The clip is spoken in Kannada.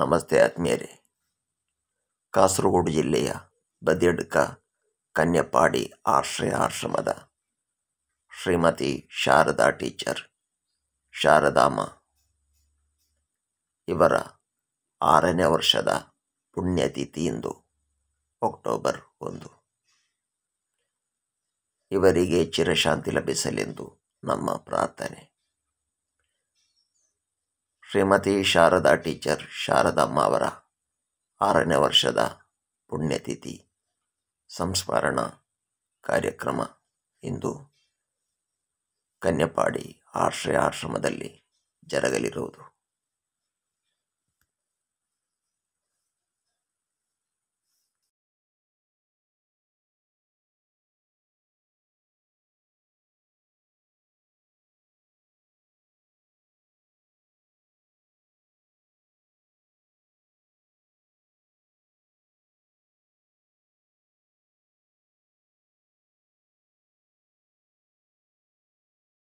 ನಮಸ್ತೆ ಆತ್ಮೀಯರೆ ಕಾಸರಗೋಡು ಜಿಲ್ಲೆಯ ಬದಿಯಡ್ಕ ಕನ್ಯಪಾಡಿ ಆಶ್ರಯ ಆಶ್ರಮದ ಶ್ರೀಮತಿ ಶಾರದಾ ಟೀಚರ್ ಶಾರದಾಮ ಇವರ ಆರನೇ ವರ್ಷದ ಪುಣ್ಯತಿಥಿ ಇಂದು ಅಕ್ಟೋಬರ್ ಒಂದು ಇವರಿಗೆ ಚಿರಶಾಂತಿ ಲಭಿಸಲೆಂದು ನಮ್ಮ ಪ್ರಾರ್ಥನೆ ಶ್ರೀಮತಿ ಶಾರದಾ ಟೀಚರ್ ಶಾರದಮ್ಮ ಅವರ ಆರನೇ ವರ್ಷದ ಪುಣ್ಯತಿಥಿ ಸಂಸ್ಮರಣ ಕಾರ್ಯಕ್ರಮ ಇಂದು ಕನ್ಯಪಾಡಿ ಆಶ್ರಯ ಆಶ್ರಮದಲ್ಲಿ ಜರಗಲಿರುವುದು